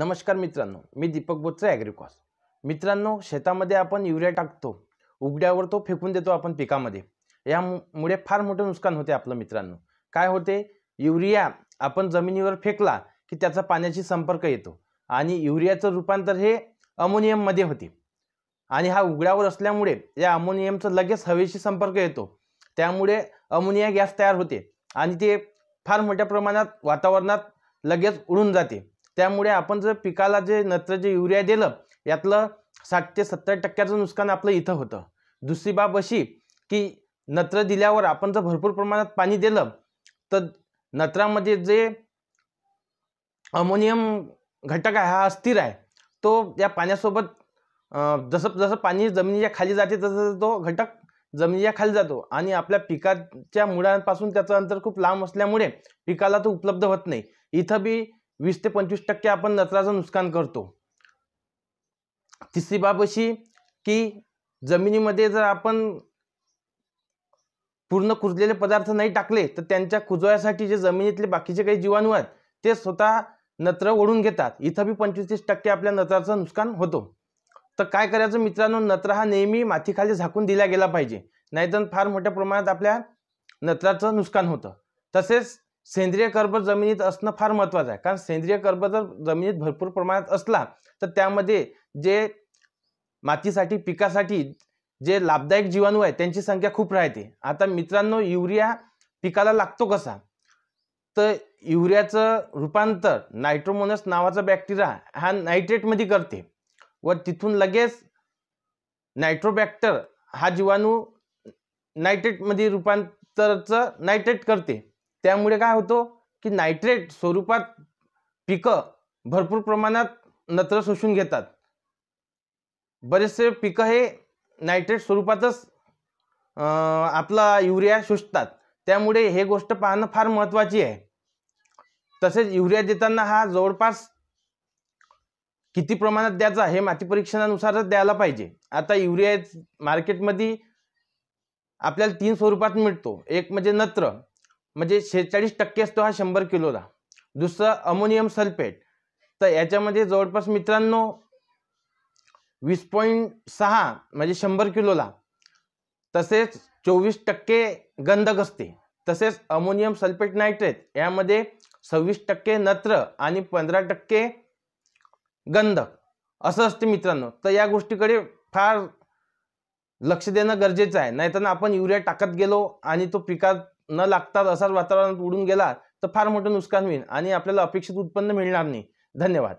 नमस्कार मित्रांनो मी दीपक बोत्रे ॲग्रिकॉस मित्रांनो शेतामध्ये आपण युरिया टाकतो उघड्यावर तो फेकून देतो आपण पिकामध्ये यामुळे फार मोठं नुकसान होते आपलं मित्रांनो काय होते युरिया आपण जमिनीवर फेकला की त्याचा पाण्याशी संपर्क येतो आणि युरियाचं रूपांतर हे अमोनियममध्ये होते आणि हा उघड्यावर असल्यामुळे या अमोनियमचं लगेच हवेशी संपर्क येतो त्यामुळे अमोनिया गॅस तयार होते आणि ते फार मोठ्या प्रमाणात वातावरणात लगेच उडून जाते त्यामुळे आपण जर पिकाला जे नत्र जे युरिया दिलं यातलं साठ ते सत्तर टक्क्याचं नुकसान आपलं इथं होतं दुसरी बाब अशी की नत्र दिल्यावर आपण जर भरपूर प्रमाणात पाणी दिलं तर नत्रामध्ये जे अमोनियम घटक आहे हा अस्थिर आहे तो या पाण्यासोबत जसं जसं पाणी जमिनीच्या खाली जाते तसं तो घटक जमिनीच्या खाली जातो आणि आपल्या पिकाच्या मुळांपासून त्याचं अंतर खूप लांब असल्यामुळे पिकाला तो उपलब्ध होत नाही इथं बी वीस ते पंचवीस टक्के आपण नत्राचं नुकसान करतो तिसरी बाब अशी की जमिनीमध्ये जर आपण पूर्ण कुजलेले पदार्थ नाही टाकले तर त्यांच्या कुजवायसाठी जे जमिनीतले बाकीचे काही जीवाणू आहेत ते स्वतः नत्र ओढून घेतात इथं बी पंचवीस तीस टक्के आपल्या नत्राचं नुकसान होतो तर काय करायचं मित्रांनो नत्र हा नेहमी मातीखाली झाकून दिला गेला पाहिजे नाहीतर फार मोठ्या प्रमाणात आपल्या नत्राचं नुकसान होतं तसेच सेंद्रिय कर्ब जमिनीत असणं फार महत्त्वाचं आहे कारण सेंद्रिय कर्ब जर जमिनीत भरपूर प्रमाणात असला तर त्यामध्ये जे मातीसाठी पिकासाठी जे लाभदायक जीवाणू आहे त्यांची संख्या खूप राहते आता मित्रांनो युरिया पिकाला लागतो कसा तर युरियाचं रूपांतर नायट्रोमोनस नावाचा बॅक्टेरिया हा नायट्रेटमध्ये करते व तिथून लगेच नायट्रोबॅक्टर हा जीवाणू नायट्रेटमध्ये रूपांतरचं नायट्रेट करते त्यामुळे काय होतो की नायट्रेट स्वरूपात पिकं भरपूर प्रमाणात नत्र शोषून घेतात बरेचसे पिकं हे नायट्रेट स्वरूपातच आपला युरिया शोषतात त्यामुळे हे गोष्ट पाहणं फार महत्त्वाची आहे तसेच युरिया देताना हा जवळपास किती प्रमाणात द्यायचा हे माती परीक्षणानुसारच द्यायला पाहिजे आता युरिया मार्केटमध्ये आपल्याला तीन स्वरूपात मिळतो एक म्हणजे नत्र म्हणजे शेहेचाळीस टक्के असतो हा शंभर किलोला दुसरा अमोनियम सल्फेट तर याच्यामध्ये जवळपास मित्रांनो वीस पॉईंट सहा म्हणजे शंभर किलोला तसेच चोवीस टक्के गंधक असते तसेच अमोनियम सल्फेट नायट्रेट यामध्ये सव्वीस टक्के नत्र आणि पंधरा टक्के गंधक असं असते मित्रांनो तर या गोष्टीकडे फार लक्ष देणं गरजेचं आहे नाहीतर आपण युरिया टाकत गेलो आणि तो पिकात न लागताच असाच वातावरणात उडून गेला तर फार मोठं नुकसान होईल आणि आपल्याला अपेक्षित उत्पन्न मिळणार नाही धन्यवाद